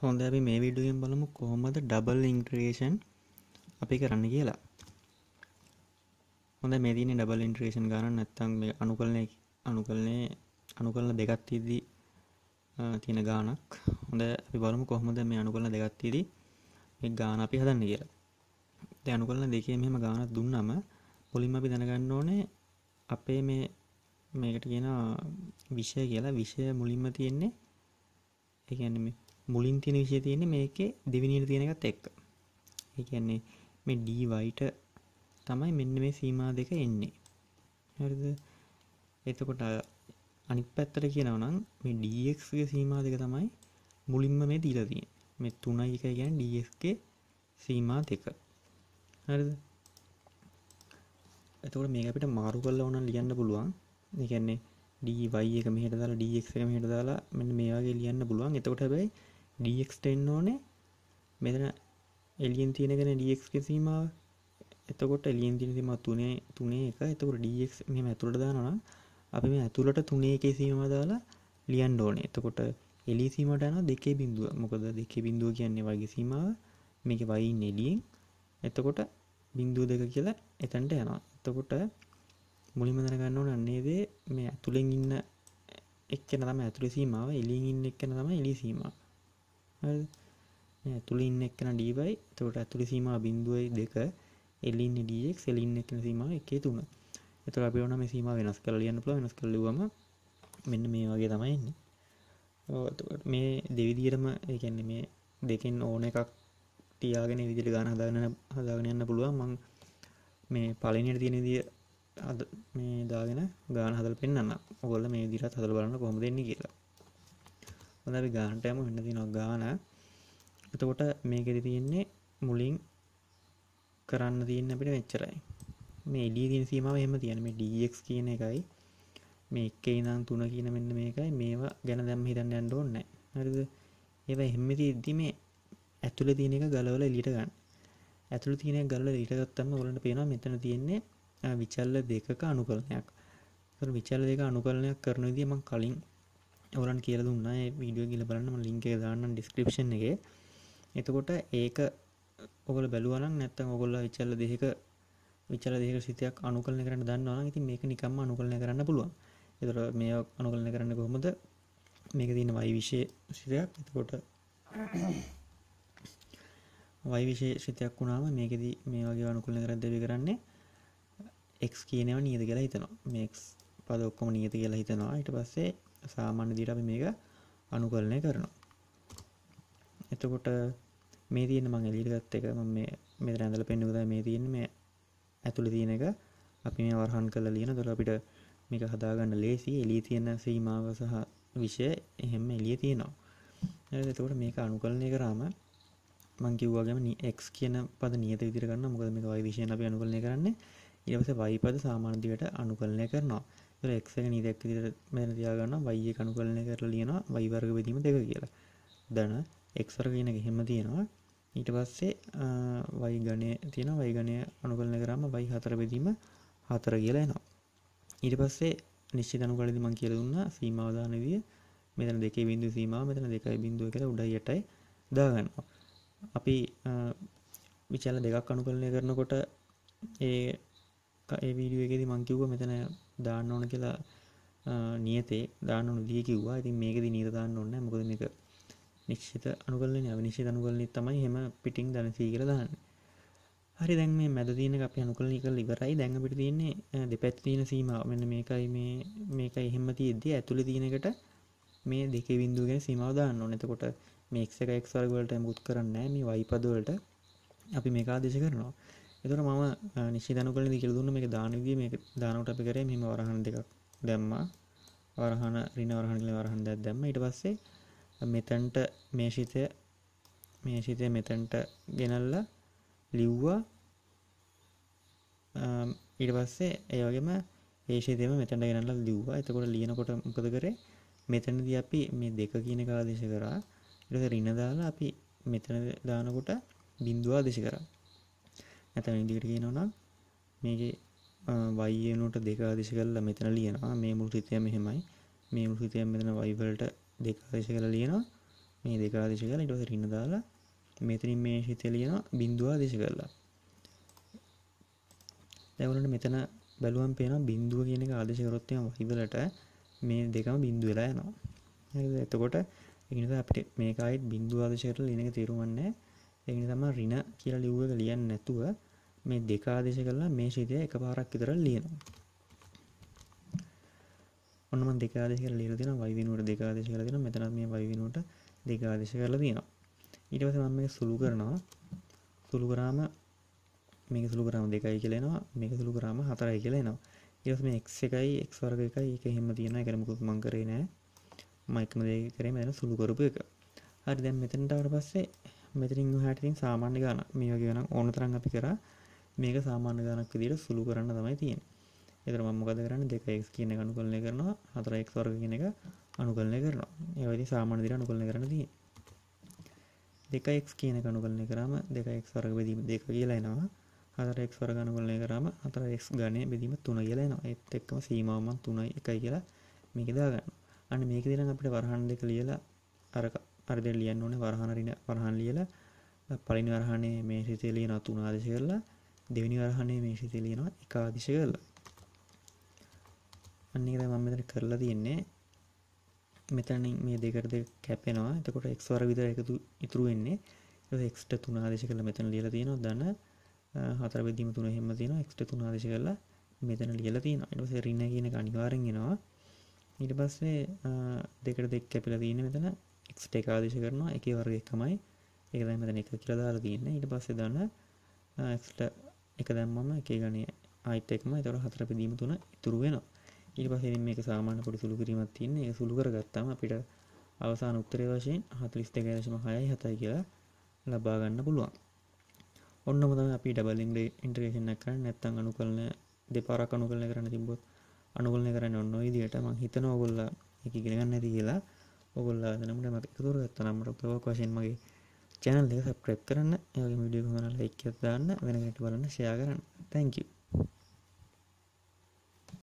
හොඳ අපි මේ විඩුවෙන් බලමු කොහොමද ඩබල් ඉන්ට්‍රේෂන් අපි කරන්න කියලා හොඳ මෙදින ඩබල් ඉන්ට්‍රේෂන් ගන්න නැත්තම් මේ අනුකලනය අනුකලනය අනුකලන දෙකක් තියදී තියෙන ගානක් හොඳ අපි බලමු කොහොමද මේ අනුකලන දෙකක් තියදී මේ ගාන අපි හදන්න කියලා දැන් අනුකලන දෙකේ මෙහෙම ගානක් දුන්නම මුලින්ම අපි දැනගන්න ඕනේ අපේ මේ මේකට කියන විෂය කියලා විෂය මුලින්ම තියෙන්නේ ඒ කියන්නේ මේ මුලින් තියෙන විෂය තියෙන්නේ මේකේ දෙවෙනියට තියෙන එකත් එක්ක. ඒ කියන්නේ මේ dy ට තමයි මෙන්න මේ සීමා දෙක එන්නේ. හරිද? එතකොට අනිත් පැත්තට කියනවා නම් මේ dx ගේ සීමා දෙක තමයි මුලින්ම මේ දීලා තියෙන්නේ. මේ 3යි 1යි කියන්නේ dx ගේ සීමා දෙක. හරිද? එතකොට මේක අපිට මාරු කරලා ඕනනම් ලියන්න පුළුවන්. ඒ කියන්නේ dy එක මෙහෙට දාලා dx එක මෙහෙට දාලා මෙන්න මේ වගේ ලියන්න පුළුවන්. එතකොට හැබැයි ඩක්ටෙන් ඕනේ මෙතන එලියෙන් තියෙනගෙන ඩක්ක සීමාව එතකොට එලියෙන් තිනසිම තුනේ තුනේ එක එතකොට ඩක් මෙම ඇතුළට දානවා අපි මේ ඇතුළට තුනේ එකේ සීම දාලා ලියන් ඩෝනේ එතකොට එලිසීමට යන දෙකේ බිඳුව මොකද දෙකේ බිඳුව කියන්නේ වගේ සීමාව මේක වයි නෙඩියෙන් එතකොට බිින්දුව දෙක කියලා එතැන්ට යනවා එතකොට මුලිම දැනගන්න නන්නේදේ මේ ඇතුළෙන් ඉන්න එක්කන තම ඇතුළ සීමාව එලින් ඉන්න එක්කන තම එලිසීමා ඇතුළ ඉන්න එක්න ඩීබයි තොට ඇතුළි සීම බින්දුවයි දෙක එලින් ඩක් සෙලින් එකන සීම එකේ තුන එතුර අපි ඕන මෙසීම වෙනස් කර ලියන්න පුළ වෙනස් කරලුවම මෙන්න මේ වගේ තමයින්නේ මේ දෙවිදිරම එකන්නේ මේ දෙකෙන් ඕන එකක් තියාගෙන විදිර ගාන හදාගන්න හදාගෙන යන්න පුළුවන් මං මේ පලනයට තියෙන දිය අද මේ දාගෙන ගාන හදල් පෙන්න්න ඔගොල්ල මේ දිරත් හදල් බලන්න කොහොම දෙන්නේ කියලා අපි ගානටයම වෙන්න තින ගාන එතකොට මේකෙද තියෙන්නේ මුලින් කරන්න තියන්න අපිට වෙච්චරයි මේ ඩී දින සීමාව එහම තියන මේ ඩක් කියන එකයි මේ එක්කේ නම් තුන කියන මෙන්න මේකයි මේවා ගැන දැම් හිතන්න යන්න ඕන්න හරිද ඒව එහෙම තිද්දි මේ ඇතුළ තියෙන එක ගලවල ලිට ගන්න ඇතුළ තියෙන ගල ලිටගත්තම ඔලට පේනවා මෙතන තියෙන්නේ විචල්ල දෙකක අනුකරණයක් විචල්ල දෙක අනුකරණයක් කරන දීම කලින් ඔරන් කියල දුන්න වීඩියෝ කියල බලන්නම ලින්ක දාන්න ඩිස්ක්‍රපෂන් එක එතකොට ඒක ඔගල බැලුවනම් නැත්තම් ඔගොල්ල විචල්ල දෙක විචල දෙක සිතයක් අනුකලන කරන්න දන්නවා ඉතින් මේක නිකම්ම අනුකලන කරන්න පුළුවන් එතර මේ අනුකලන කරන්න කොහොමද මේක තියෙන වයිවිශය සිතයක් එතකොට වයිවිශේ සිතයක් වුණාම මේකෙද මේ වගේ අනුකලන කරන්න දෙවි කරන්නේ එක් කියනව නියද කියලා හිතනවා මේක් පද ඔක්කොම නියත කියලා හිතනවා ඊට පස්සේ සාමාන්‍ය දිට අපි මේක අනුකරණය කරනවා එතකොට මේ තියෙන මං එලිටගත් එක ම මේ මෙතර ඇඳල පෙන්නුකද මේ තියෙන මේ ඇතුළි තියෙන එක අපි මේ වරහන් කල ලියන දොළ අපිට මේක හදාගන්න ලේසි එලී තියෙන සීමාව සහ විෂය එහෙම එලිය තියෙනවා එතකොට මේක අනුකරණය කරාම මං කිව්වාගම නික් කියන පද නියත විදිරගන්න මොකද මේ වයි විශෂය අපි අනුකරණය කරන්නේ ඉවස වයිපද සාමාන්දිවට අනුකරණය කරනවා එක් එක නීතයක් විදිර මෙතන තියාගන්න වයි කණු කරලනය කරලා ලියනවා වයි වර්ග බෙදීම දෙක කියලා දන එක්වර්ග කියන හෙම තියෙනවා ඊට පස්සේ වයි ගණය තියෙන වයි ගණය අනුකරන කරම වයි හතර බෙදීම හතර කියලා එනවා ඊට පස්සේ නිශ්චි තනු කලදි මං කියල දුන්න සීමාවදානදිය මෙතන දෙකේ බිඳු සීමාව මෙතන දෙකයි බිඳුව කර උඩයි යටයි දාගන්නවා අපි විචල දෙකක් අනුකරණය කරනකොට ඒ ඒ වීඩියුවගේද මංකිව්ව මෙතන දාන්න ඕන කියලා නියතේ දාන්නු දිය කිව්වා ඉතින් මේකද නීත දාන්න ඔන්න මොකද මේක නික්ෂිත අනුගලන අවිනිශ්ෂි අනුගලන තමයි හෙම පිටිං දනසී කර දාන්න හරි දැන් මේ මැද තියන අප අනුකල නිකල් ඉවරයි දැඟ පිට තියන්නේ දෙපැත් තියෙන සීමාව මෙන්න මේකයි මේ මේක එහෙම තියද්දී ඇතුළ තියනකට මේ දෙක විින්දුගෙන සීමාව දාන්න නැතකොට මේක්සක එක්වර්ගලට මුත් කරන්න මේ වයිපදවලට අපි මේකා දේශ කරනවා එතර මම නිසි දනුකල දිකල් දුන්න මේ දානවිය මේ දානට අපි කරේ මෙම වරහන් දෙකක් දැම්මා වරහන රින වරහන්ල වරහන් දෙයක් දැම්ම ඉට පස්සේ මෙතැන්ට මේශිතය මේශිතය මෙතැන්ට ගෙනල්ල ලිව්වා ඉට පස්සේ ඒවගේම ඒශේදම මෙතැන්ට ගෙනල්ල ලිව්වා එතකොට ලියනකොට මොකද කරේ මෙතැනද අපි මේ දෙක කියන කලා දේශ කරා ඉ රිනදාලා අපි මෙතන දානකොට බින්දවා දේශ කරා ඇතැනි දිට කියනවනම් මේක වයනට දෙකාදේශ කරලා මෙතන ලියනවා මේ මුල් හිතය මෙහෙමයි මේ මුල් හිතය මෙතන වයිවලට දෙකාදේශ කළ ලියනවා මේ දෙකාදේශ කල ඉටස රින්න දාලා මෙතරින් මේ හිතය ලියන බින්දවා දේශ කරලා දැවලට මෙතන බැලුවන් පේන බින්දුව කියන එක ආදේශකරොත්තය වහිවලට මේ දෙකම බින්දු වෙලා යනවා එතකොට එකනිසා අපට මේකයිත් බින්දු ආදශයට ලිනක තේරුවන්නේ ඒනි තම රින කියල ලිව්ව එක ලියන්න නැතුව මේ දෙකාදේශ කරලා මේ ශීතය එක පාරක් විතර ලියනවා ඔන්නම දෙකාදේශ කරලා ලියලා තියෙනවා වයි වෙනුවට දෙකාදේශ කරලා තියෙනවා මෙතන මේ වයි වෙනුවට දෙකාදේශ කරලා තියෙනවා ඊට පස්සේ මම මේක සුළු කරනවා සුළු කරාම මේක සුළු කරාම දෙකයි කියලා එනවා මේක සුළු කරාම හතරයි කියලා එනවා ඊට පස්සේ මේ x එකයි x වර්ග එකයි ඒක එහෙම තියෙනවා ඒකට මොකුත් මම කරේ නැහැ මම එකම දේ කරේ මම සුළු කරපු එක හරි දැන් මෙතනට ආවට පස්සේ මෙතරින් හටතින් සාමාන්‍ය ගාන මේ වගේ වෙන ඕන තරන් අපි කර මේක සාමාන්‍ය ගානක් දිට සුළු කරන්න තමයි තියෙන් එතර මම්මකද කරන්න දෙකක් කියන ගනු කරලය කරනවා හතරක් වර්ග කියන එක අනු කරලය කරනවා ඒවති සාමාන්‍ය දිර අනු කරල කරන දී දෙකක් කියන කනු කරලය කරම දෙකක් වර්ග බැදීම දෙක කියලානවා හතරක් වර්ග අනු කරලය කරම අතරක් ගණය බැදීම තුන කියලානවා එත් එක්ම සීමාවමන් තුනයි එකයි කියලා මේකදාගන්න අන්න මේක දිරන් අපිට වරහන් දෙක ලියලා අරකා අරිදර ලියන්න ඕන වරහනරින වරහන් ලියල පලිනි වරහනේ මේ සිතෙලිය නතු නාදශ කරලා දෙවිනි වරහනේ මේ සිතෙලියෙනවා එක ආදිශ කරලා අන්නේද මම මෙතන කරලා තියෙන්නේ මෙතනින් මේ දෙකට දෙක කැපෙනවා එතකොට එක් වර විතර එකතු ඉතුරු වෙන්නේ එක්ට තුනාදේශ කළ මෙතන ලියලා තියෙනවා දන්න හතර බෙදීම තුන හෙම තියෙන එක්ට තුනාදේශ කරලා මෙතන ලියලා තියෙන අනිවාර්ය සෙරින්න කියන කණිවාරෙන් එනවා ඊට පස්සේ දෙකට දෙක කැපිලා තියෙන මෙතන එක්ට එක ආදේශ කරනවා එක වර්ග එකමයි එක දැම තැන එක කියලා දාලා තියන්න ඊට පස්සේ දන්න එක්ට එක දැම්මම එක ගනය අයිට එකම තොර හතර පිදීම තුන ඉතුරු වෙනවා ඊට පස්සේ මේක සාමාන්‍ය පොඩි සුළු කිරීමක් තියෙන ඒක සුළු කරගත්තාම අපිට අවසාන උත්තරය වශයෙන් 42.6යි 7යි කියලා ලබා ගන්න පුළුවන් ඔන්නම තමයි අපි ඩබල් ඉන්ටග්‍රේෂන් එක කරන්නේ නැත්නම් අනුකලන දෙපාරක් අනුකලන කරන්න තිබ්බොත් අනුකලන කරන්න ඔන්න ඔය විදිහට මම හිතනවා ඔයගොල්ලෝ ඒක ඉගෙන ගන්න ඇති කියලා ඔගොල්ල දනමට ම එකතුර ගත්ත නම්මට ප්‍රවක් වශයෙන් මගේ චැනල්ල සප්‍රප් කරන්න ඒ විඩිය හොනල එක්කත් දාන්න වෙනගට බලන්න ෂයා කරන්න තැංකි